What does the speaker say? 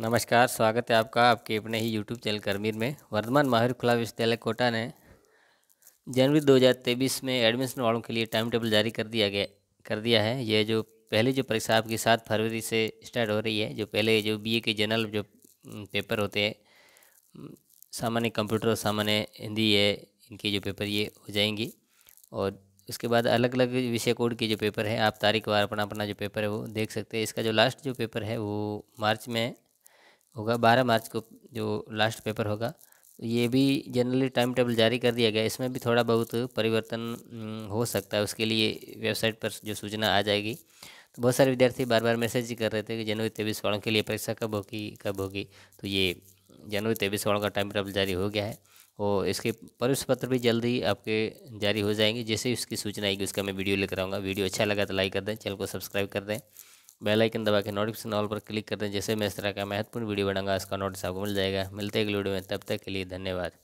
नमस्कार स्वागत है आपका आपके अपने ही यूट्यूब चैनल करमीर में वर्धमान माहिर खुला विश्वविद्यालय कोटा ने जनवरी 2023 में एडमिशन वालों के लिए टाइम टेबल जारी कर दिया गया कर दिया है यह जो पहले जो परीक्षा आपकी सात फरवरी से स्टार्ट हो रही है जो पहले जो बीए के जनरल जो पेपर होते हैं सामान्य कंप्यूटर और सामान्य हिंदी है इनके जो पेपर ये हो जाएंगी और उसके बाद अलग अलग विषय कोड के जो पेपर है आप तारीख वार अपना अपना जो पेपर है वो देख सकते हैं इसका जो लास्ट जो पेपर है वो मार्च में होगा बारह मार्च को जो लास्ट पेपर होगा ये भी जनरली टाइम टेबल जारी कर दिया गया इसमें भी थोड़ा बहुत परिवर्तन हो सकता है उसके लिए वेबसाइट पर जो सूचना आ जाएगी तो बहुत सारे विद्यार्थी बार बार मैसेज ही कर रहे थे कि जनवरी तेईस वालों के लिए परीक्षा कब होगी कब होगी तो ये जनवरी तेईस वालों का टाइम टेबल जारी हो गया है और इसके प्रवेश पत्र भी जल्दी आपके जारी हो जाएंगे जैसे ही उसकी सूचना आएगी उसका मैं वीडियो लेकर आऊँगा वीडियो अच्छा लगा तो लाइक कर दें चैनल को सब्सक्राइब कर दें बेल आइकन दबा के नोटिफिकेशन ऑल पर क्लिक कर दें जैसे मैं इस तरह का महत्वपूर्ण वीडियो बनाऊंगा इसका नोटिस आपको मिल जाएगा मिलते हैं अगले वीडियो में तब तक के लिए धन्यवाद